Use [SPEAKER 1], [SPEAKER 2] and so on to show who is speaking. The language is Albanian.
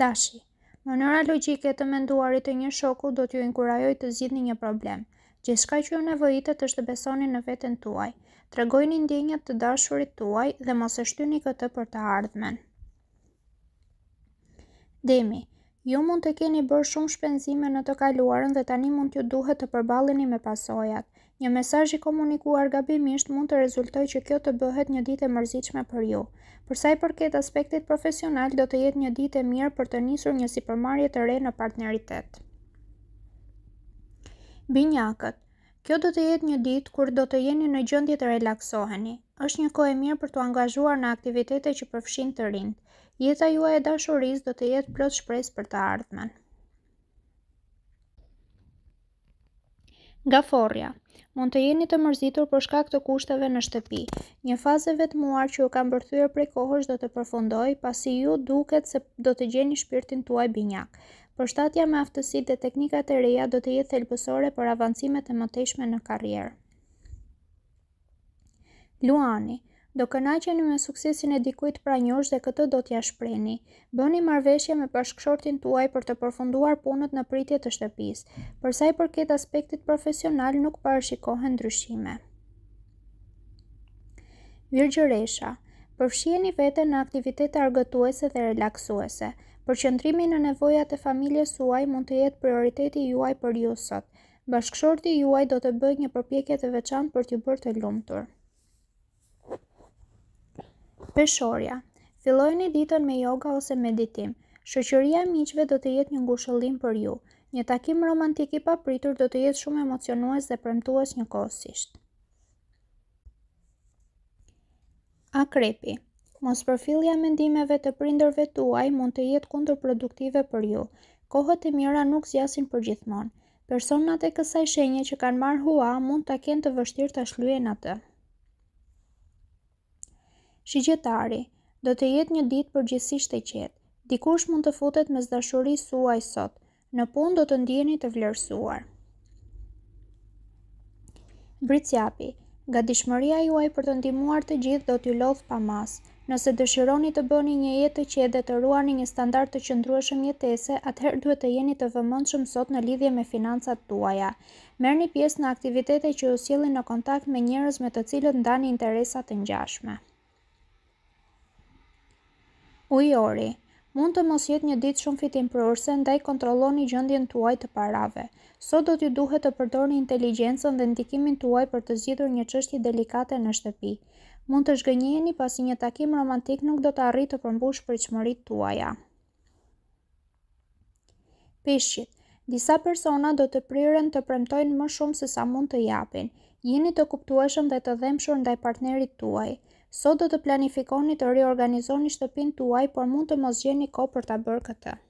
[SPEAKER 1] Dashi, nëra logjike të menduarit të një shoku do t'ju inkurajoj të zgjidhni një problem. Gjithçka që ju nevojitet është të besoni në veten tuaj. Tregojni ndjenjat të dashurit tuaj dhe mos e shtyni këtë për të ardhmen. Demi, Ju jo mund të keni bërë shumë shpenzime në të kaluarën dhe tani mund t'ju duhet të përballeni me pasojat. Një mesazh i komunikuar gabimisht mund të rezultojë që kjo të bëhet një ditë e mërzitshme për ju. Për sa i përket aspektit profesional, do të jetë një ditë e mirë për të nisur një sipërmarrje të re në partneritet. Binjakët. Kjo do të jetë një ditë kur do të jeni në gjendje të relaksoheni. Është një kohë e mirë për të angazhuar në aktivitete që përfshin të rinjtë. Jeta juaj e dashurisë do të jetë plot shpresë për të ardhmen. Nga forja, mund të jeni të mërzitur për shkak të kushteve në shtëpi. Një fazë vetmuar që ju ka mbërthyer prej kohësh do të përfundoj, pasi ju duket se do të gjeni shpirtin tuaj binjak. Përshtatja me aftësitë dhe teknikat e reja do të jetë thelbësore për avancimet e mëtejshme në karrierë. Luani, Do kënaqeni me suksesin e dikujt pra njësh dhe këtë do t'ja shpreni. Bëni marveshje me bashkëshortin tuaj për të përfunduar punët në pritje të shtëpis. Përsa i përket aspektit profesional nuk parashikohen ndryshime. Virgjëresha Përfshjeni vete në aktivitete argëtuese dhe relaksuese. qëndrimi në nevojat e familjes suaj mund të jetë prioriteti juaj për ju sot. Bashkëshorti juaj do të bëjë një përpjekje të veçantë për t'ju bërë të lumtur. Peshorja Filojni ditën me yoga ose meditim. Shëqëria e miqve do të jetë një ngushëllim për ju. Një takim romantik i papritur do të jetë shumë emocionues dhe premtues një kosisht. Akrepi Mos përfilja mendimeve të prinderve tuaj mund të jetë kundër produktive për ju. Kohët e mira nuk zjasin për gjithmonë. Personat e kësaj shenje që kanë marrë hua mund të kenë të vështirë të shlujen atë. Shigjetari, do të jetë një ditë përgjithsisht e qetë. Dikush mund të futet me zdashuri suaj sot. Në pun do të ndjeni të vlerësuar. Britsjapi, ga dishmëria juaj për të ndimuar të gjithë do t'ju lodhë pa masë. Nëse dëshironi të bëni një jetë të qetë dhe të ruani një standard të qëndrueshëm jetese, atëherë duhet të jeni të vëmendshëm sot në lidhje me financat tuaja. një pjesë në aktivitete që ju sjellin në kontakt me njerëz me të cilët ndani interesa të ngjashme. Ujori Mund të mos jetë një ditë shumë fitim përurse ndaj kontroloni gjëndjen tuaj të parave. Sot do t'ju duhet të përdorni inteligencën dhe ndikimin tuaj për të zgjidhur një qështi delikate në shtëpi. Mund të shgënjeni pasi një takim romantik nuk do të arritë të përmbush për qëmërit tuaja. Pishqit Disa persona do të priren të premtojnë më shumë se sa mund të japin. Jeni të kuptueshëm dhe të dhemshur ndaj partnerit tuaj. Pishqit Sot do të planifikoni të reorganizoni shtëpin të uaj, por mund të mos gjeni ko për të bërë këtë.